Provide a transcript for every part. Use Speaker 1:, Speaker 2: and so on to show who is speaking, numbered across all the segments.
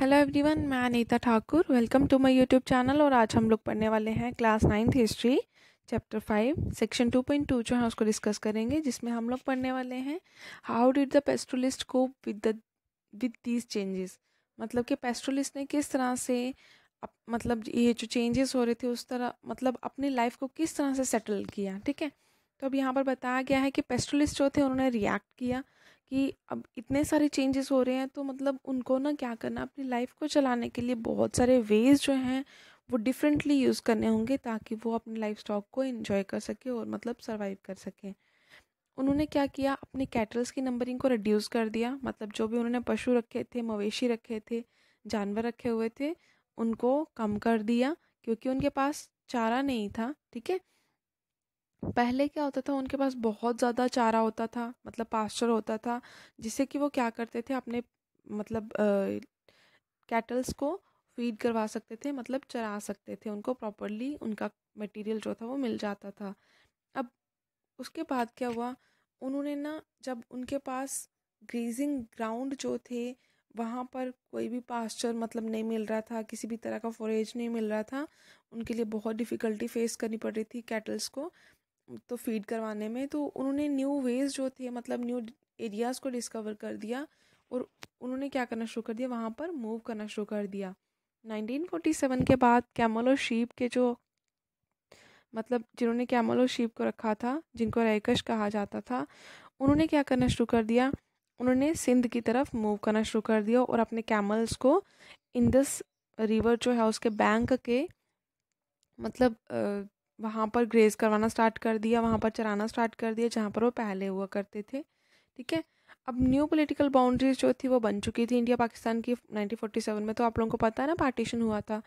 Speaker 1: hello everyone मैं Anita Thakur welcome to my YouTube channel और आज हम लोग पढ़ने वाले हैं class ninth history chapter five section two point two जो है उसको डिस्कस करेंगे जिसमें हम लोग पढ़ने वाले हैं हाउ डिड द पेस्ट्रोलिस्ट को with the with these changes मतलब कि पेस्ट्रोलिस्ट ने किस तरह से अप, मतलब ये जो चेंजेस हो रहे थे उस तरह मतलब अपनी लाइफ को किस तरह से सेटल किया ठीक है तो अब यहाँ पर बताया गया है कि पेस्ट्रोलिस्ट जो थे उन्होंने रिएक्ट किया कि अब इतने सारे चेंजेस हो रहे हैं तो मतलब उनको ना क्या करना अपनी लाइफ को चलाने के लिए बहुत सारे वेज जो हैं वो डिफरेंटली यूज़ करने होंगे ताकि वो अपने लाइफ स्टॉक को इन्जॉय कर सके और मतलब सर्वाइव कर सकें उन्होंने क्या किया अपने कैटल्स की नंबरिंग को रिड्यूस कर दिया मतलब जो भी उन्होंने पशु रखे थे मवेशी रखे थे जानवर रखे हुए थे उनको कम कर दिया क्योंकि उनके पास चारा नहीं था ठीक है पहले क्या होता था उनके पास बहुत ज़्यादा चारा होता था मतलब पास्चर होता था जिससे कि वो क्या करते थे अपने मतलब कैटल्स को फीड करवा सकते थे मतलब चरा सकते थे उनको प्रॉपरली उनका मटेरियल जो था वो मिल जाता था अब उसके बाद क्या हुआ उन्होंने ना जब उनके पास ग्रीजिंग ग्राउंड जो थे वहाँ पर कोई भी पास्चर मतलब नहीं मिल रहा था किसी भी तरह का फोरेज नहीं मिल रहा था उनके लिए बहुत डिफ़िकल्टी फेस करनी पड़ रही थी कैटल्स को तो फीड करवाने में तो उन्होंने न्यू वेज जो थे मतलब न्यू एरियाज़ को डिस्कवर कर दिया और उन्होंने क्या करना शुरू कर दिया वहाँ पर मूव करना शुरू कर दिया 1947 के बाद कैमल और शीप के जो मतलब जिन्होंने कैमल और शीप को रखा था जिनको रैकश कहा जाता था उन्होंने क्या करना शुरू कर दिया उन्होंने सिंध की तरफ मूव करना शुरू कर दिया और अपने कैमल्स को इंदस रिवर जो है उसके बैंक के मतलब वहाँ पर ग्रेज करवाना स्टार्ट कर दिया वहाँ पर चराना स्टार्ट कर दिया जहाँ पर वो पहले हुआ करते थे ठीक है अब न्यू पॉलिटिकल बाउंड्रीज जो थी वो बन चुकी थी इंडिया पाकिस्तान की 1947 में तो आप लोगों को पता है ना पार्टीशन हुआ था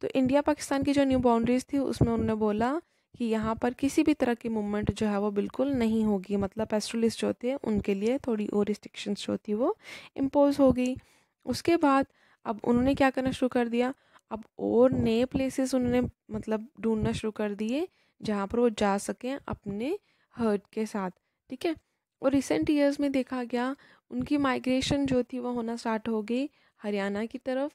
Speaker 1: तो इंडिया पाकिस्तान की जो न्यू बाउंड्रीज थी उसमें उन्होंने बोला कि यहाँ पर किसी भी तरह की मूवमेंट जो है वो बिल्कुल नहीं होगी मतलब पेस्ट्रोलिस्ट जो थे उनके लिए थोड़ी और रिस्ट्रिक्शंस जो थी वो इम्पोज हो गई उसके बाद अब उन्होंने क्या करना शुरू कर दिया अब और नए प्लेसेस उन्होंने मतलब ढूंढना शुरू कर दिए जहाँ पर वो जा सकें अपने हर्ड के साथ ठीक है और रिसेंट ईयर्स में देखा गया उनकी माइग्रेशन जो थी वो होना स्टार्ट हो गई हरियाणा की तरफ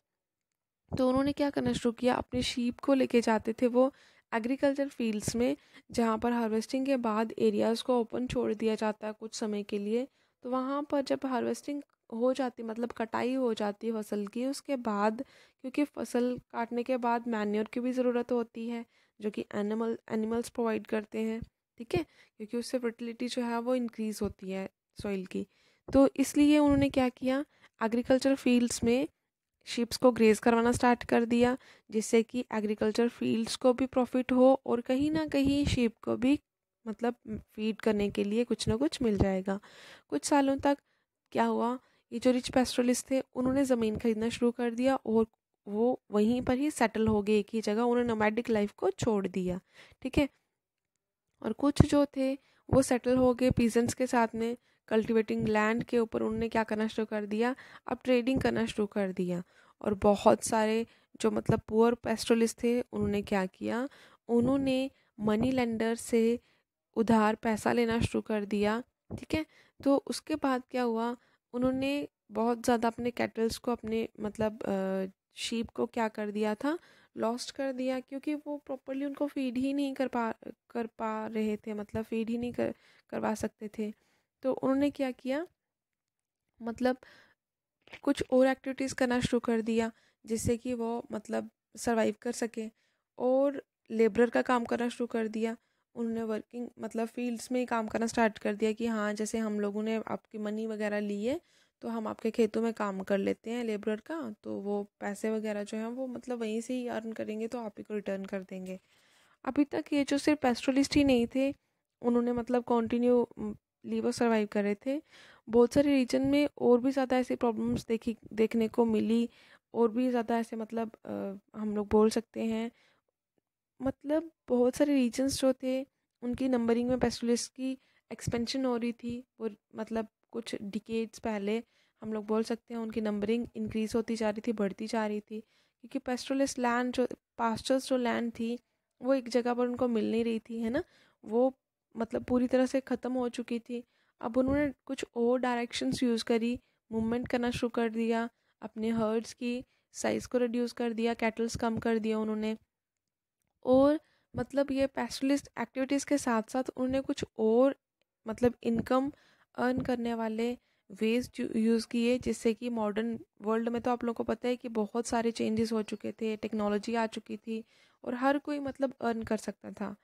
Speaker 1: तो उन्होंने क्या करना शुरू किया अपने शीप को लेके जाते थे वो एग्रीकल्चर फील्ड्स में जहाँ पर हार्वेस्टिंग के बाद एरियाज़ को ओपन छोड़ दिया जाता है कुछ समय के लिए तो वहाँ पर जब हार्वेस्टिंग हो जाती मतलब कटाई हो जाती है फसल की उसके बाद क्योंकि फसल काटने के बाद मैन्योर की भी ज़रूरत होती है जो कि एनिमल एनिमल्स प्रोवाइड करते हैं ठीक है क्योंकि उससे फर्टिलिटी जो है वो इंक्रीज़ होती है सॉइल की तो इसलिए उन्होंने क्या किया एग्रीकल्चर फील्ड्स में शिप्स को ग्रेज करवाना स्टार्ट कर दिया जिससे कि एग्रीकल्चर फील्ड्स को भी प्रॉफिट हो और कहीं ना कहीं शिप को भी मतलब फीड करने के लिए कुछ ना कुछ मिल जाएगा कुछ सालों तक क्या हुआ ये जो रिच पेस्ट्रलिस्ट थे उन्होंने ज़मीन खरीदना शुरू कर दिया और वो वहीं पर ही सेटल हो गए एक ही जगह उन्होंने नोमैडिक लाइफ को छोड़ दिया ठीक है और कुछ जो थे वो सेटल हो गए पीजेंट्स के साथ में कल्टीवेटिंग लैंड के ऊपर उन्होंने क्या करना शुरू कर दिया अब ट्रेडिंग करना शुरू कर दिया और बहुत सारे जो मतलब पुअर पेस्ट्रलिस्ट थे उन्होंने क्या किया उन्होंने मनी लेंडर से उधार पैसा लेना शुरू कर दिया ठीक है तो उसके बाद क्या हुआ उन्होंने बहुत ज़्यादा अपने कैटल्स को अपने मतलब शीप को क्या कर दिया था लॉस्ट कर दिया क्योंकि वो प्रॉपरली उनको फीड ही नहीं कर पा कर पा रहे थे मतलब फीड ही नहीं कर करवा सकते थे तो उन्होंने क्या किया मतलब कुछ और एक्टिविटीज़ करना शुरू कर दिया जिससे कि वो मतलब सर्वाइव कर सके और लेबर का काम करना शुरू कर दिया उन्होंने वर्किंग मतलब फील्ड्स में ही काम करना स्टार्ट कर दिया कि हाँ जैसे हम लोगों ने आपकी मनी वगैरह ली है तो हम आपके खेतों में काम कर लेते हैं लेबरर का तो वो पैसे वगैरह जो हैं वो मतलब वहीं से ही अर्न करेंगे तो आप ही को रिटर्न कर देंगे अभी तक ये जो सिर्फ पेस्ट्रोलिस्ट ही नहीं थे उन्होंने मतलब कंटिन्यू लीवर सर्वाइव कर रहे थे बहुत सारे रीजन में और भी ज़्यादा ऐसी प्रॉब्लम्स देखी देखने को मिली और भी ज़्यादा ऐसे मतलब आ, हम लोग बोल सकते हैं मतलब बहुत सारे रीजन्स जो थे उनकी नंबरिंग में पेस्टुलिस की एक्सपेंशन हो रही थी वो मतलब कुछ डिकेट्स पहले हम लोग बोल सकते हैं उनकी नंबरिंग इंक्रीज़ होती जा रही थी बढ़ती जा रही थी क्योंकि पेस्टुलिस लैंड जो पास्टर्स जो लैंड थी वो एक जगह पर उनको मिल नहीं रही थी है ना वो मतलब पूरी तरह से ख़त्म हो चुकी थी अब उन्होंने कुछ और डायरेक्शंस यूज़ करी मूवमेंट करना शुरू कर दिया अपने हर्ड्स की साइज़ को रिड्यूस कर दिया कैटल्स कम कर दिया उन्होंने और मतलब ये पेस्टलिस्ट एक्टिविटीज़ के साथ साथ उन्होंने कुछ और मतलब इनकम अर्न करने वाले वेज यूज़ किए जिससे कि मॉडर्न वर्ल्ड में तो आप लोगों को पता है कि बहुत सारे चेंजेस हो चुके थे टेक्नोलॉजी आ चुकी थी और हर कोई मतलब अर्न कर सकता था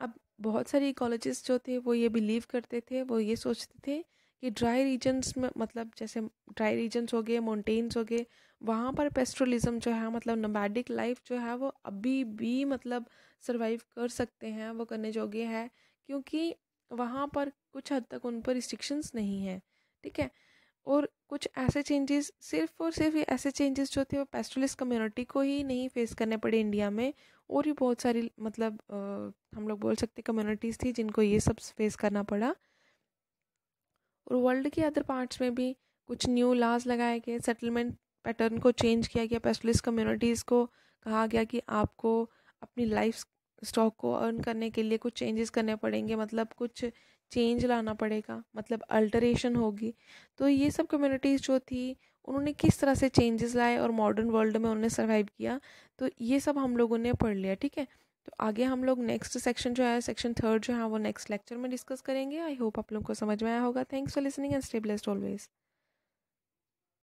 Speaker 1: अब बहुत सारे इकोलॉजिस्ट जो थे वो ये बिलीव करते थे वो ये सोचते थे कि ड्राई रीजन्स में मतलब जैसे ड्राई रीजन्स हो गए माउंटेन्स हो गए वहाँ पर पेस्ट्रोलिज्म जो है मतलब नबैडिक लाइफ जो है वो अभी भी मतलब सर्वाइव कर सकते हैं वो करने योग्य है क्योंकि वहाँ पर कुछ हद तक उन पर रिस्ट्रिक्शंस नहीं है ठीक है और कुछ ऐसे चेंजेस सिर्फ और सिर्फ ऐसे चेंजेस जो थे वो पेस्ट्रोलिस कम्युनिटी को ही नहीं फेस करने पड़े इंडिया में और भी बहुत सारी मतलब आ, हम लोग बोल सकते कम्युनिटीज़ थी जिनको ये सब फेस करना पड़ा और वर्ल्ड के अदर पार्ट्स में भी कुछ न्यू लॉज लगाए गए सेटलमेंट पैटर्न को चेंज किया गया पेस्टलिस्ट कम्युनिटीज़ को कहा गया कि आपको अपनी लाइफ स्टॉक को अर्न करने के लिए कुछ चेंजेस करने पड़ेंगे मतलब कुछ चेंज लाना पड़ेगा मतलब अल्टरेशन होगी तो ये सब कम्युनिटीज़ जो थी उन्होंने किस तरह से चेंजेस लाए और मॉडर्न वर्ल्ड में उन्होंने सर्वाइव किया तो ये सब हम लोगों ने पढ़ लिया ठीक है तो आगे हम लोग नेक्स्ट सेक्शन जो है सेक्शन थर्ड जो है वो नेक्स्ट लेक्चर में डिस्कस करेंगे आई होप आप लोग को समझ में आया होगा thanks for listening and stay blessed always